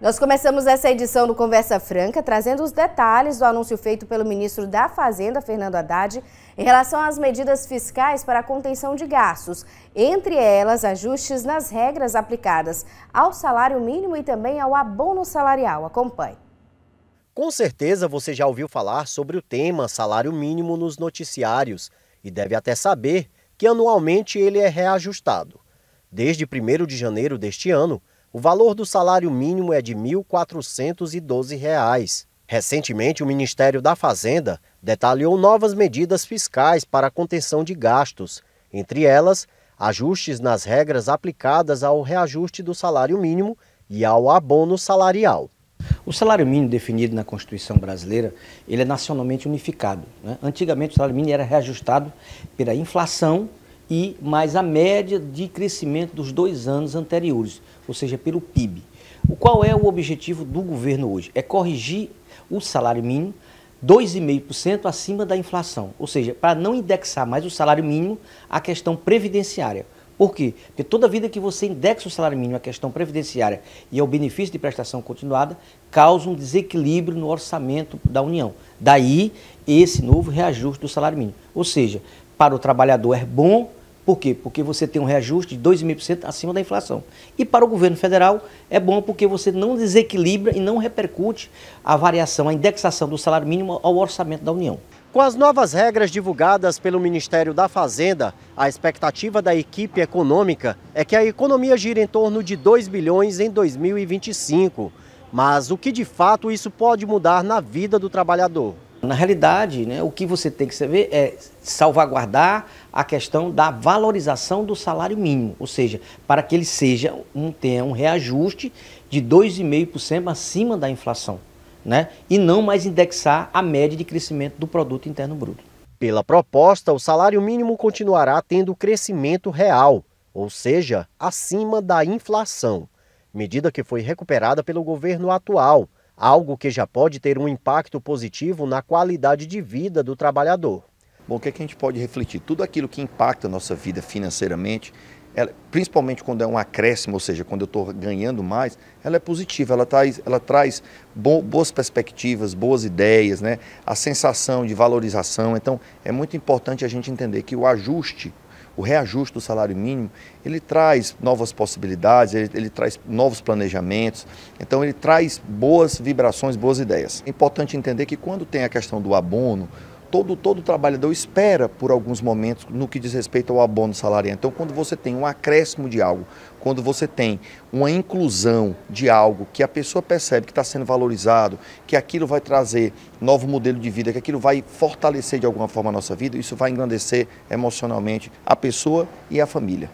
Nós começamos essa edição do Conversa Franca trazendo os detalhes do anúncio feito pelo ministro da Fazenda, Fernando Haddad, em relação às medidas fiscais para a contenção de gastos, entre elas ajustes nas regras aplicadas ao salário mínimo e também ao abono salarial. Acompanhe. Com certeza você já ouviu falar sobre o tema salário mínimo nos noticiários e deve até saber que anualmente ele é reajustado. Desde 1 de janeiro deste ano, o valor do salário mínimo é de R$ 1.412. Recentemente, o Ministério da Fazenda detalhou novas medidas fiscais para a contenção de gastos, entre elas, ajustes nas regras aplicadas ao reajuste do salário mínimo e ao abono salarial. O salário mínimo definido na Constituição brasileira, ele é nacionalmente unificado. Né? Antigamente o salário mínimo era reajustado pela inflação e mais a média de crescimento dos dois anos anteriores, ou seja, pelo PIB. O qual é o objetivo do governo hoje? É corrigir o salário mínimo 2,5% acima da inflação, ou seja, para não indexar mais o salário mínimo à questão previdenciária. Por quê? Porque toda vida que você indexa o salário mínimo à questão previdenciária e ao benefício de prestação continuada, causa um desequilíbrio no orçamento da União. Daí esse novo reajuste do salário mínimo. Ou seja, para o trabalhador é bom por quê? Porque você tem um reajuste de 2,5% acima da inflação. E para o governo federal é bom porque você não desequilibra e não repercute a variação, a indexação do salário mínimo ao orçamento da União. Com as novas regras divulgadas pelo Ministério da Fazenda, a expectativa da equipe econômica é que a economia gire em torno de 2 bilhões em 2025. Mas o que de fato isso pode mudar na vida do trabalhador? Na realidade, né, o que você tem que saber é salvaguardar a questão da valorização do salário mínimo, ou seja, para que ele seja um, tenha um reajuste de 2,5% acima da inflação, né, e não mais indexar a média de crescimento do produto interno bruto. Pela proposta, o salário mínimo continuará tendo crescimento real, ou seja, acima da inflação, medida que foi recuperada pelo governo atual algo que já pode ter um impacto positivo na qualidade de vida do trabalhador. Bom, o que, é que a gente pode refletir? Tudo aquilo que impacta a nossa vida financeiramente, ela, principalmente quando é um acréscimo, ou seja, quando eu estou ganhando mais, ela é positiva, ela traz, ela traz bo, boas perspectivas, boas ideias, né? a sensação de valorização. Então, é muito importante a gente entender que o ajuste o reajuste do salário mínimo, ele traz novas possibilidades, ele, ele, traz novos planejamentos, então ele traz boas vibrações, boas ideias. É importante entender que quando tem a questão do abono, todo, todo trabalhador espera por alguns momentos no que diz respeito ao abono salarial. Então, quando você tem um acréscimo de algo, quando você tem uma inclusão de algo que a pessoa percebe que está sendo valorizado, que aquilo vai trazer novo modelo de vida, que aquilo vai fortalecer de alguma forma a nossa vida, isso vai engrandecer emocionalmente a pessoa e a família.